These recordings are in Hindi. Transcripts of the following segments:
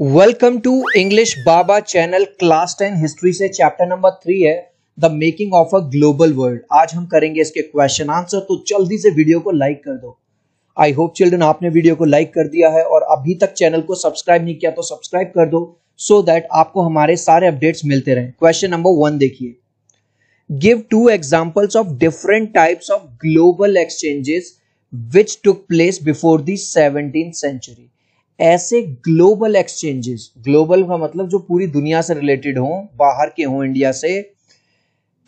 welcome to English Baba channel class ten history से चैप्टर नंबर थ्री है the making of a global world आज हम करेंगे इसके क्वेश्चन आंसर तो जल्दी से वीडियो को लाइक कर दो आई होप चिल्ड्रन आपने वीडियो को लाइक कर दिया है और अभी तक चैनल को सब्सक्राइब नहीं किया तो सब्सक्राइब कर दो सो so दैट आपको हमारे सारे अपडेट्स मिलते रहे क्वेश्चन नंबर वन देखिए give two examples of different types of global exchanges which took place before the seventeen century ऐसे ग्लोबल एक्सचेंजेस ग्लोबल का मतलब जो पूरी दुनिया से रिलेटेड हो बाहर के हों इंडिया से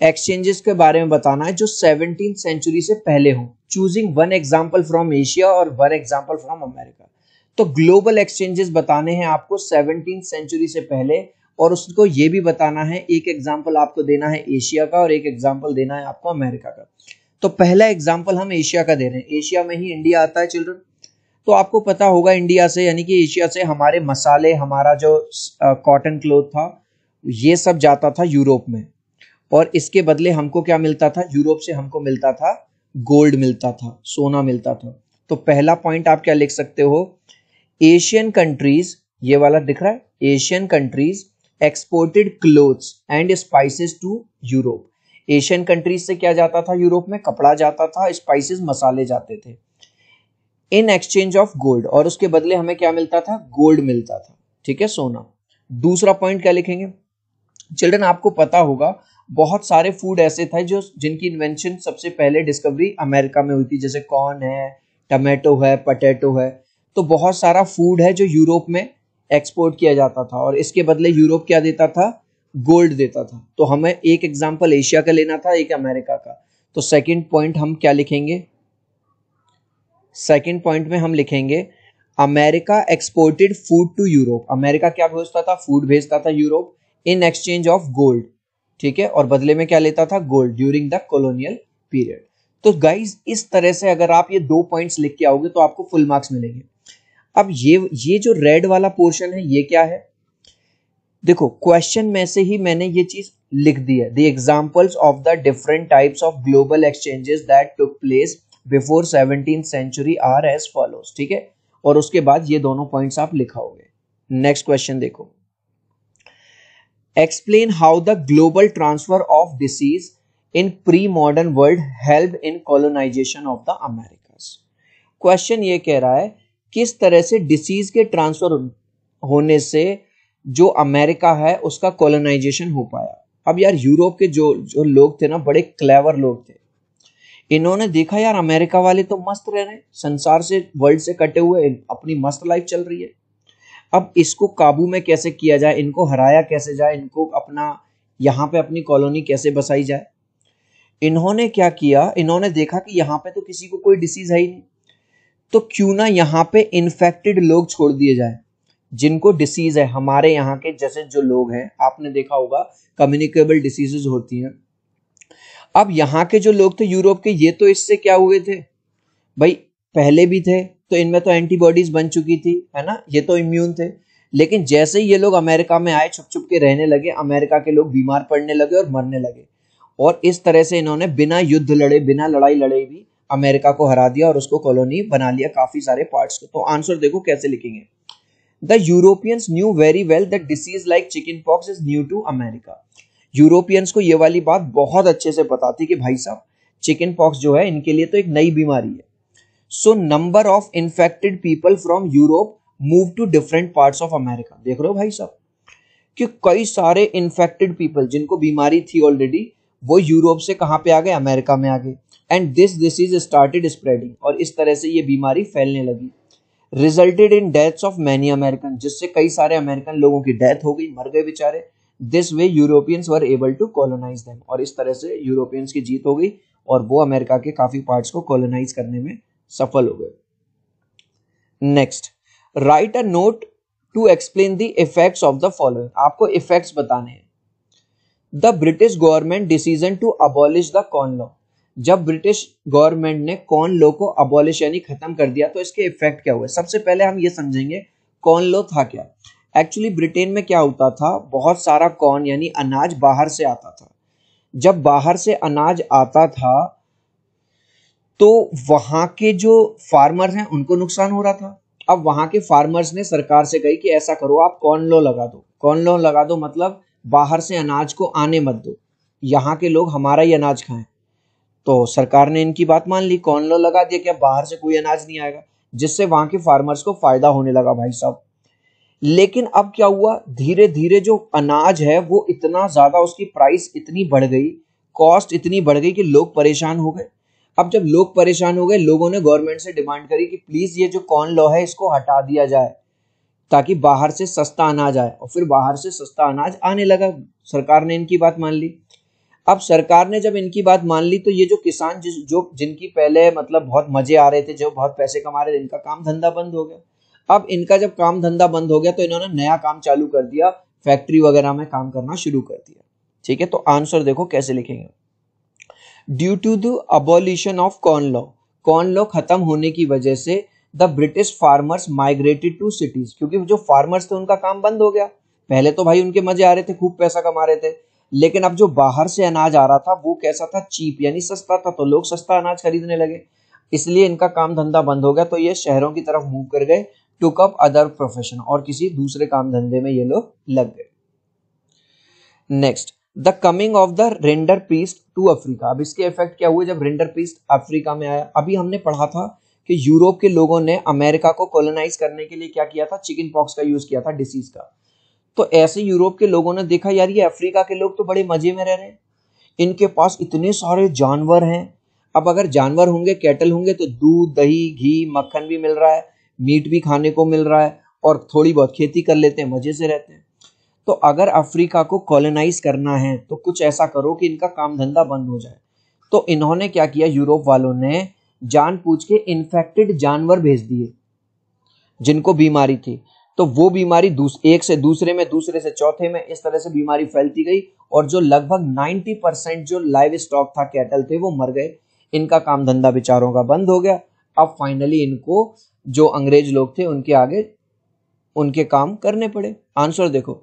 एक्सचेंजेस के बारे में बताना है जो सेवनटीन सेंचुरी से पहले हों choosing one example from Asia और वन एग्जाम्पल फ्रॉम अमेरिका तो ग्लोबल एक्सचेंजेस बताने हैं आपको सेवनटीन सेंचुरी से पहले और उसको ये भी बताना है एक एग्जाम्पल आपको देना है एशिया का और एक एग्जाम्पल देना है आपको अमेरिका का तो पहला एग्जाम्पल हम एशिया का दे रहे हैं एशिया में ही इंडिया आता है चिल्ड्रन तो आपको पता होगा इंडिया से यानी कि एशिया से हमारे मसाले हमारा जो कॉटन क्लोथ था ये सब जाता था यूरोप में और इसके बदले हमको क्या मिलता था यूरोप से हमको मिलता था गोल्ड मिलता था सोना मिलता था तो पहला पॉइंट आप क्या लिख सकते हो एशियन कंट्रीज ये वाला दिख रहा है Asian countries exported clothes and spices to Europe Asian countries से क्या जाता था यूरोप में कपड़ा जाता था स्पाइसेस मसाले जाते थे इन एक्सचेंज ऑफ गोल्ड और उसके बदले हमें क्या मिलता था गोल्ड मिलता था ठीक है सोना दूसरा पॉइंट क्या लिखेंगे चिल्ड्रन आपको पता होगा बहुत सारे फूड ऐसे थे जो जिनकी इन्वेंशन सबसे पहले डिस्कवरी अमेरिका में हुई थी जैसे कॉर्न है टमेटो है पटेटो है तो बहुत सारा फूड है जो यूरोप में एक्सपोर्ट किया जाता था और इसके बदले यूरोप क्या देता था गोल्ड देता था तो हमें एक एग्जाम्पल एशिया का लेना था एक अमेरिका का तो सेकेंड पॉइंट हम क्या लिखेंगे सेकेंड पॉइंट में हम लिखेंगे America exported food to Europe America क्या भेजता था फूड भेजता था Europe in exchange of gold ठीक है और बदले में क्या लेता था gold during the colonial period तो गाइज इस तरह से अगर आप ये दो पॉइंट्स लिख के आओगे तो आपको फुल मार्क्स मिलेंगे अब ये ये जो रेड वाला पोर्शन है ये क्या है देखो क्वेश्चन में से ही मैंने ये चीज लिख दी है the examples of the different types of global exchanges that took place before seventeen century are as follows ठीक है और उसके बाद ये दोनों पॉइंट्स आप लिखाओगे नेक्स्ट क्वेश्चन देखो explain how the global transfer of disease in pre modern world help in colonisation of the America question ये कह रहा है किस तरह से डिसीज के ट्रांसफर होने से जो अमेरिका है उसका कॉलोनाइजेशन हो पाया अब यार यूरोप के जो जो लोग थे ना बड़े क्लेवर लोग थे इन्होंने देखा यार अमेरिका वाले तो मस्त रह रहे संसार से वर्ल्ड से कटे हुए अपनी मस्त लाइफ चल रही है अब इसको काबू में कैसे किया जाए इनको हराया कैसे जाए इनको अपना यहाँ पे अपनी कॉलोनी कैसे बसाई जाए इन्होंने क्या किया इन्होंने देखा कि यहाँ पे तो किसी को कोई डिसीज है ही नहीं तो क्यों ना यहाँ पे इन्फेक्टेड लोग छोड़ दिए जाए जिनको डिसीज है हमारे यहाँ के जैसे जो लोग हैं आपने देखा होगा कम्युनिकेबल डिसीजेज होती हैं अब यहाँ के जो लोग थे यूरोप के ये तो इससे क्या हुए थे भाई पहले भी थे तो इनमें तो एंटीबॉडीज बन चुकी थी है ना ये तो इम्यून थे लेकिन जैसे ही ये लोग अमेरिका में आए छुप छुप के रहने लगे अमेरिका के लोग बीमार पड़ने लगे और मरने लगे और इस तरह से इन्होंने बिना युद्ध लड़े बिना लड़ाई लड़े भी अमेरिका को हरा दिया और उसको कॉलोनी बना लिया काफी सारे पार्ट्स को तो आंसर देखो कैसे लिखेंगे the Europeans knew very well that disease like chicken pox is new to America Europeans को ये वाली बात बहुत अच्छे से पता थी कि भाई साहब चिकन पॉक्स जो है इनके लिए तो एक नई बीमारी है so number of infected people from Europe move to different parts of America देख रहे हो भाई साहब कि कई सारे इन्फेक्टेड पीपल जिनको बीमारी थी ऑलरेडी वो यूरोप से कहाँ पे आ गए अमेरिका में आ गए and this this is started spreading और इस तरह से ये बीमारी फैलने लगी resulted in deaths of many American जिससे कई सारे अमेरिकन लोगों की डेथ हो गई मर गए बेचारे this way Europeans were able to colonize them और इस तरह से यूरोपियंस की जीत हो गई और वो अमेरिका के काफी पार्ट्स को कॉलोनाइज करने में सफल हो गए next write a note to explain the effects of the following आपको इफेक्ट्स बताने हैं the British government decision to abolish the corn law जब ब्रिटिश गवर्नमेंट ने कॉन लॉ को अबॉलिश यानी खत्म कर दिया तो इसके इफेक्ट क्या हुए सबसे पहले हम ये समझेंगे कॉन लॉ था क्या एक्चुअली ब्रिटेन में क्या होता था बहुत सारा कॉर्न यानी अनाज बाहर से आता था जब बाहर से अनाज आता था तो वहाँ के जो फार्मर्स हैं उनको नुकसान हो रहा था अब वहाँ के फार्मर्स ने सरकार से कही कि ऐसा करो आप कॉर्न लो लगा दो कॉर्न लो लगा दो मतलब बाहर से अनाज को आने मत दो यहाँ के लोग हमारा ही अनाज खाएं तो सरकार ने इनकी बात मान ली कॉर्न लो लगा दिया कि अब बाहर से कोई अनाज नहीं आएगा जिससे वहाँ के फार्मर्स को फायदा होने लगा भाई साहब लेकिन अब क्या हुआ धीरे धीरे जो अनाज है वो इतना ज्यादा उसकी प्राइस इतनी बढ़ गई कॉस्ट इतनी बढ़ गई कि लोग परेशान हो गए अब जब लोग परेशान हो गए लोगों ने गवर्नमेंट से डिमांड करी कि प्लीज ये जो कॉर्न लॉ है इसको हटा दिया जाए ताकि बाहर से सस्ता अनाज आए और फिर बाहर से सस्ता अनाज आने लगा सरकार ने इनकी बात मान ली अब सरकार ने जब इनकी बात मान ली तो ये जो किसान जिस जो जिनकी पहले मतलब बहुत मजे आ रहे थे जो बहुत पैसे कमा रहे थे इनका काम धंधा बंद हो गया अब इनका जब काम धंधा बंद हो गया तो इन्होंने नया काम चालू कर दिया फैक्ट्री वगैरह में काम करना शुरू कर दिया ठीक है तो आंसर देखो कैसे लिखेंगे due to the abolition of corn law corn law खत्म होने की वजह से the British farmers migrated to cities क्योंकि जो फार्मर्स थे उनका काम बंद हो गया पहले तो भाई उनके मजे आ रहे थे खूब पैसा कमा रहे थे लेकिन अब जो बाहर से अनाज आ रहा था वो कैसा था चीप यानी सस्ता था तो लोग सस्ता अनाज खरीदने लगे इसलिए इनका काम धंधा बंद हो गया तो ये शहरों की तरफ मूव कर गए टुक अप अदर प्रोफेशन और किसी दूसरे काम धंधे में ये लोग लग गए next the coming of the rinderpest to Africa अब इसके इफेक्ट क्या हुए जब रेंडर पीस्ट अफ्रीका में आया अभी हमने पढ़ा था कि यूरोप के लोगों ने अमेरिका को कॉलोनाइज करने के लिए क्या किया था चिकन पॉक्स का यूज किया था डिसीज का तो ऐसे यूरोप के लोगों ने देखा यार ये अफ्रीका के लोग तो बड़े मजे में रह रहे हैं इनके पास इतने सारे जानवर हैं अब अगर जानवर होंगे कैटल होंगे तो दूध दही घी मक्खन भी मिल रहा है मीट भी खाने को मिल रहा है और थोड़ी बहुत खेती कर लेते हैं मज़े से रहते हैं तो अगर अफ्रीका को कॉलोनाइज करना है तो कुछ ऐसा करो कि इनका काम धंधा बंद हो जाए तो इन्होंने क्या किया यूरोप वालों ने जान पूछ के इन्फेक्टेड जानवर भेज दिए जिनको बीमारी थी तो वो बीमारी एक से दूसरे में दूसरे से चौथे में इस तरह से बीमारी फैलती गई और जो लगभग 90 परसेंट जो लाइव स्टॉक था कैटल थे वो मर गए इनका काम धंधा बेचारों का बंद हो गया अब फाइनली इनको जो अंग्रेज लोग थे उनके आगे उनके काम करने पड़े आंसर देखो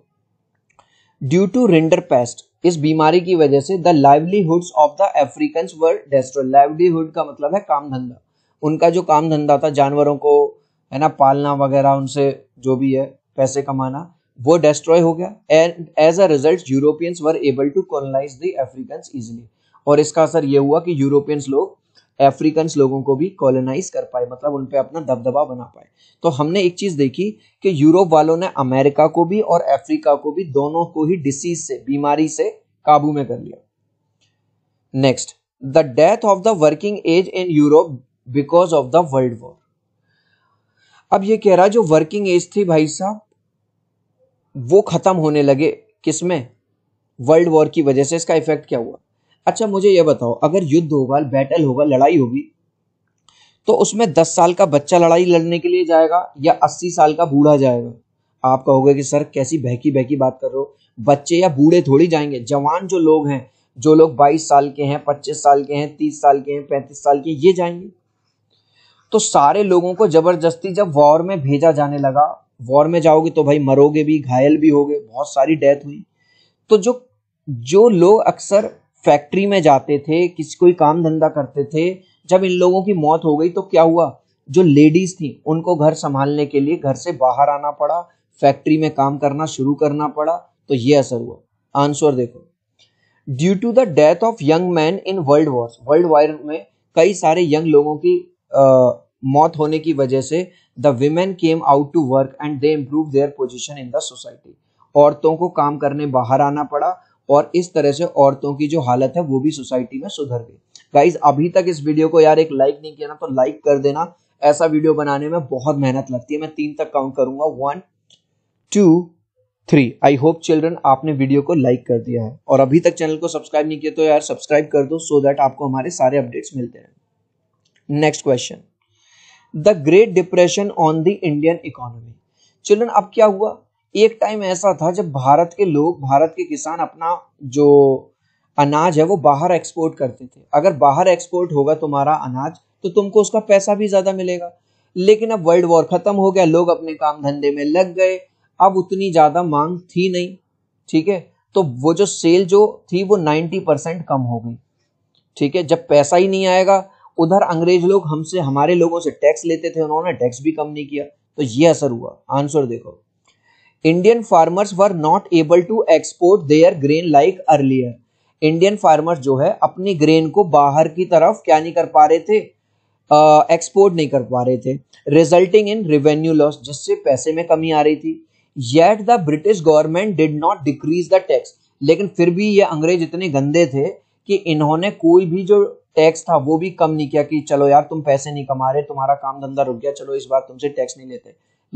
ड्यू टू रेंडर पेस्ट इस बीमारी की वजह से the livelihoods of the African world destroy livelihood का मतलब है काम धंधा उनका जो काम धंधा था जानवरों को है ना पालना वगैरह उनसे जो भी है पैसे कमाना वो डिस्ट्रॉय हो गया and as a result Europeans were able to colonize the African easily और इसका असर ये हुआ कि यूरोपियंस लोग अफ्रीकन लोगों को भी कॉलोनाइज कर पाए मतलब उन पर अपना दबदबा बना पाए तो हमने एक चीज देखी कि यूरोप वालों ने अमेरिका को भी और अफ्रीका को भी दोनों को ही डिसीज से बीमारी से काबू में कर लिया next the death of the working age in Europe because of the world war अब ये कह रहा जो वर्किंग एज थी भाई साहब वो खत्म होने लगे किसमें वर्ल्ड वॉर की वजह से इसका इफेक्ट क्या हुआ अच्छा मुझे ये बताओ अगर युद्ध होगा बैटल होगा लड़ाई होगी तो उसमें दस साल का बच्चा लड़ाई लड़ने के लिए जाएगा या अस्सी साल का बूढ़ा जाएगा आप कहोगे कि सर कैसी बहकी बहकी बात कर रहे हो बच्चे या बूढ़े थोड़ी जाएंगे जवान जो लोग हैं जो लोग 22 साल के हैं 25 साल के हैं 30 साल के हैं 35 साल के ये जाएंगे तो सारे लोगों को जबरदस्ती जब वॉर में भेजा जाने लगा वॉर में जाओगे तो भाई मरोगे भी घायल भी होगे बहुत सारी डेथ हुई तो जो जो लोग अक्सर फैक्ट्री में जाते थे किसी कोई काम धंधा करते थे जब इन लोगों की मौत हो गई तो क्या हुआ जो लेडीज थी उनको घर संभालने के लिए घर से बाहर आना पड़ा फैक्ट्री में काम करना शुरू करना पड़ा तो ये असर हुआ आंसर देखो due to the death of young man in world war world war में कई सारे यंग लोगों की आ, मौत होने की वजह से the women came out to work and they improve their position in the society औरतों को काम करने बाहर आना पड़ा और इस तरह से औरतों की जो हालत है वो भी सोसाइटी में सुधर गई गाइज अभी तक इस वीडियो को यार एक लाइक नहीं किया ना तो लाइक कर देना ऐसा वीडियो बनाने में बहुत मेहनत लगती है मैं तीन तक काउंट करूंगा one two three I hope children आपने वीडियो को लाइक कर दिया है और अभी तक चैनल को सब्सक्राइब नहीं किया तो यार सब्सक्राइब कर दो सो दैट आपको हमारे सारे अपडेट्स मिलते हैं next question the great depression on the Indian economy children अब क्या हुआ एक टाइम ऐसा था जब भारत के लोग भारत के किसान अपना जो अनाज है वो बाहर एक्सपोर्ट करते थे अगर बाहर एक्सपोर्ट होगा तुम्हारा अनाज तो तुमको उसका पैसा भी ज़्यादा मिलेगा लेकिन अब वर्ल्ड वॉर ख़त्म हो गया लोग अपने काम धंधे में लग गए अब उतनी ज़्यादा मांग थी नहीं ठीक है तो वो जो सेल जो थी वो नाइन्टी परसेंट कम हो गई ठीक है जब पैसा ही नहीं आएगा उधर अंग्रेज लोग हमसे हमारे लोगों से टैक्स लेते थे उन्होंने टैक्स भी कम नहीं किया तो ये असर हुआ आंसर देखो Indian farmers were not able to export their grain like earlier Indian farmers जो है अपनी ग्रेन को बाहर की तरफ क्या नहीं कर पा रहे थे एक्सपोर्ट uh, नहीं कर पा रहे थे रिजल्टिंग इन रिवेन्यू लॉस जिससे पैसे में कमी आ रही थी yet the British government did not decrease the tax लेकिन फिर भी ये अंग्रेज इतने गंदे थे कि इन्होंने कोई भी जो टैक्स था वो भी कम नहीं किया कि चलो यार तुम पैसे नहीं कमा रहे तुम्हारा काम धंधा रुक गया चलो इस बार तुमसे टैक्स नहीं लेते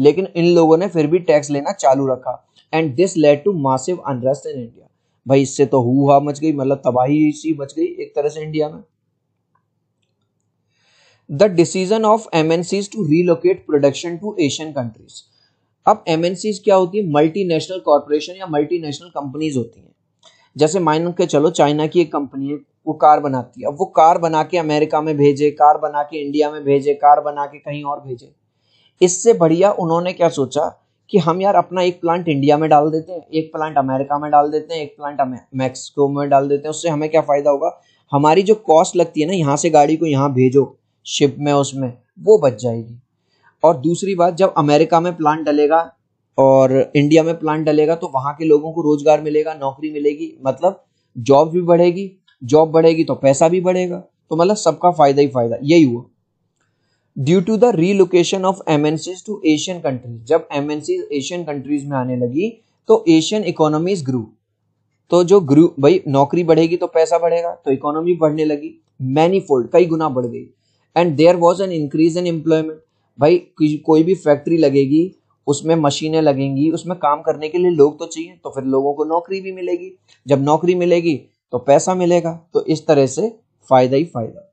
लेकिन इन लोगों ने फिर भी टैक्स लेना चालू रखा and this led to massive unrest in India भाई इससे तो हुआ मच गई मतलब तबाही सी मच गई एक तरह से इंडिया में the decision of MNCs to relocate production to Asian countries अब एमएनसीज क्या होती है मल्टीनेशनल कॉरपोरेशन या मल्टीनेशनल कंपनीज होती हैं जैसे मान के चलो चाइना की एक कंपनी है वो कार बनाती है अब वो कार बना के अमेरिका में भेजे कार बना के इंडिया में भेजे कार बना के कहीं और भेजे इससे बढ़िया उन्होंने क्या सोचा कि हम यार अपना एक प्लांट इंडिया में डाल देते हैं एक प्लांट अमेरिका में डाल देते हैं एक प्लांट मैक्सिको में डाल देते हैं उससे हमें क्या फ़ायदा होगा हमारी जो कॉस्ट लगती है ना यहाँ से गाड़ी को यहाँ भेजो शिप में उसमें वो बच जाएगी और दूसरी बात जब अमेरिका में प्लांट डलेगा और इंडिया में प्लांट डलेगा तो वहाँ के लोगों को रोजगार मिलेगा नौकरी मिलेगी मतलब जॉब भी बढ़ेगी जॉब बढ़ेगी तो पैसा भी बढ़ेगा तो मतलब सबका फायदा ही फायदा यही हुआ due to the relocation of MNCs to Asian countries जब एमएनसीज एशियन कंट्रीज में आने लगी तो एशियन इकोनॉमीज ग्रू तो जो ग्रू भाई नौकरी बढ़ेगी तो पैसा बढ़ेगा तो इकोनॉमी बढ़ने लगी मैनी फोल्ड कई गुना बढ़ गई and there was an increase in employment भाई कोई भी फैक्ट्री लगेगी उसमें मशीनें लगेंगी उसमें काम करने के लिए लोग तो चाहिए तो फिर लोगों को नौकरी भी मिलेगी जब नौकरी मिलेगी तो पैसा मिलेगा तो इस तरह से फायदा ही फायदा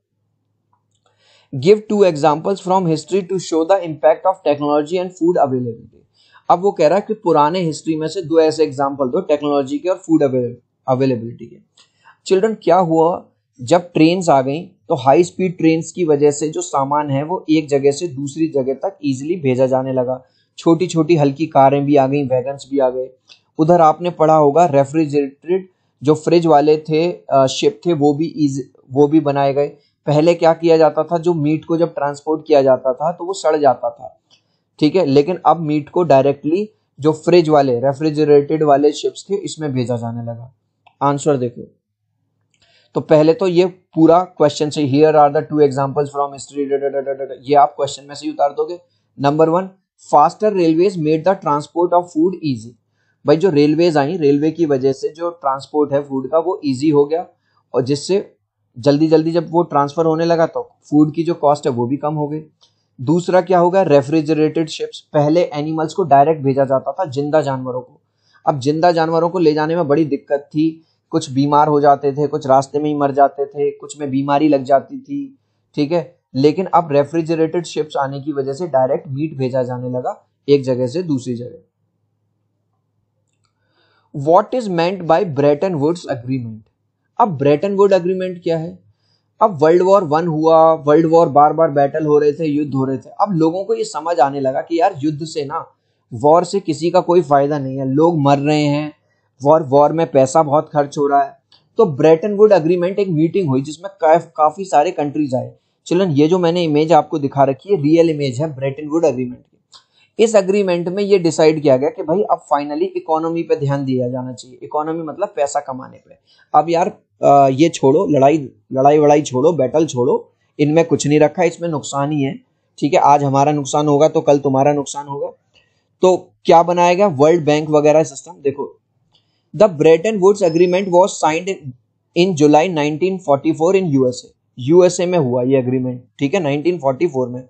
give two examples from history to show the impact of technology and food availability अब वो कह रहा है कि पुराने हिस्ट्री में से दो ऐसे एग्जाम्पल दो टेक्नोलॉजी के और फूड अवेलेबिलिटी के चिल्ड्रन क्या हुआ जब ट्रेन आ गई तो हाई स्पीड ट्रेन की वजह से जो सामान है वो एक जगह से दूसरी जगह तक ईजिली भेजा जाने लगा छोटी छोटी हल्की कारें भी आ गई वैगन्स भी आ गए उधर आपने पढ़ा होगा रेफ्रिजरेटेड जो फ्रिज वाले थे शिप थे वो भी इज वो भी बनाए गए पहले क्या किया जाता था जो मीट को जब ट्रांसपोर्ट किया जाता था तो वो सड़ जाता था ठीक है लेकिन अब मीट को डायरेक्टली जो फ्रिज वाले रेफ्रिजरेटेड वाले शिप्स थे इसमें भेजा जाने लगा आंसर देखो तो पहले तो ये पूरा क्वेश्चन से here are the two examples from history ये आप क्वेश्चन में से ही उतार दोगे number one faster railways made the transport of food easy भाई जो रेलवेज आई रेलवे की वजह से जो ट्रांसपोर्ट है फूड का वो इजी हो गया और जिससे जल्दी जल्दी जब वो ट्रांसफ़र होने लगा तो फूड की जो कॉस्ट है वो भी कम हो गई दूसरा क्या होगा रेफ्रिजरेटेड शिप्स पहले एनिमल्स को डायरेक्ट भेजा जाता था जिंदा जानवरों को अब जिंदा जानवरों को ले जाने में बड़ी दिक्कत थी कुछ बीमार हो जाते थे कुछ रास्ते में ही मर जाते थे कुछ में बीमारी लग जाती थी ठीक है लेकिन अब रेफ्रिजरेटेड शिप्स आने की वजह से डायरेक्ट मीट भेजा जाने लगा एक जगह से दूसरी जगह what is meant by Bretton Woods agreement अब ब्रेटन वुड अग्रीमेंट क्या है अब वर्ल्ड वॉर वन हुआ वर्ल्ड वॉर बार बार बैटल हो रहे थे युद्ध हो रहे थे अब लोगों को ये समझ आने लगा कि यार युद्ध से ना वॉर से किसी का कोई फायदा नहीं है लोग मर रहे हैं वॉर वॉर में पैसा बहुत खर्च हो रहा है तो ब्रेटन वुड अग्रीमेंट एक मीटिंग हुई जिसमें काफी सारे कंट्रीज आए चलन ये जो मैंने इमेज आपको दिखा रखी है रियल इमेज है ब्रेटन वुड अग्रीमेंट की इस अग्रीमेंट में ये डिसाइड किया गया कि भाई अब फाइनली इकोनॉमी पे ध्यान दिया जाना चाहिए इकोनॉमी मतलब पैसा कमाने पे अब यार ये छोड़ो लड़ाई लड़ाई वड़ाई छोड़ो बैटल छोड़ो इनमें कुछ नहीं रखा इसमें नुकसान ही है ठीक है आज हमारा नुकसान होगा तो कल तुम्हारा नुकसान होगा तो क्या बनाएगा वर्ल्ड बैंक वगैरह सिस्टम देखो the Bretton Woods agreement was signed in July 1944 in USA USA में हुआ ये अग्रीमेंट ठीक है 1944 में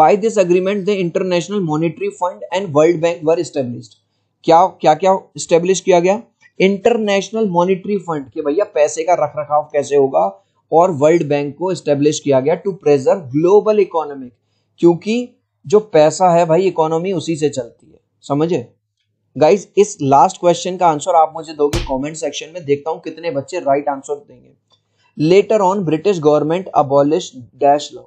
by this agreement the international monetary fund and world bank were established क्या क्या क्या स्टेब्लिश किया गया इंटरनेशनल मॉनिटरी फंड के भैया पैसे का रख रखाव कैसे होगा और वर्ल्ड बैंक को स्टेब्लिश किया गया टू प्रेजर्व ग्लोबल इकोनॉमिक क्योंकि जो पैसा है भाई इकोनॉमी उसी से चलती है समझे गाइज इस लास्ट क्वेश्चन का आंसर आप मुझे दोगे कमेंट सेक्शन में देखता हूं कितने बच्चे राइट आंसर देंगे later on British government abolish dash law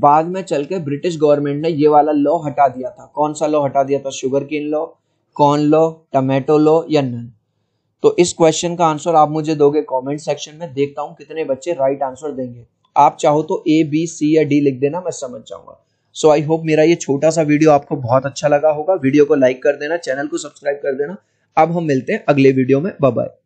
बाद में चल के ब्रिटिश गवर्नमेंट ने ये वाला लॉ हटा दिया था कौन सा लॉ हटा दिया था sugar cane law corn law tomato law या नन तो इस क्वेश्चन का आंसर आप मुझे दोगे कमेंट सेक्शन में देखता हूँ कितने बच्चे राइट आंसर देंगे आप चाहो तो ए बी सी या डी लिख देना मैं समझ जाऊंगा सो आई होप मेरा ये छोटा सा वीडियो आपको बहुत अच्छा लगा होगा वीडियो को लाइक कर देना चैनल को सब्सक्राइब कर देना अब हम मिलते हैं अगले वीडियो में बाय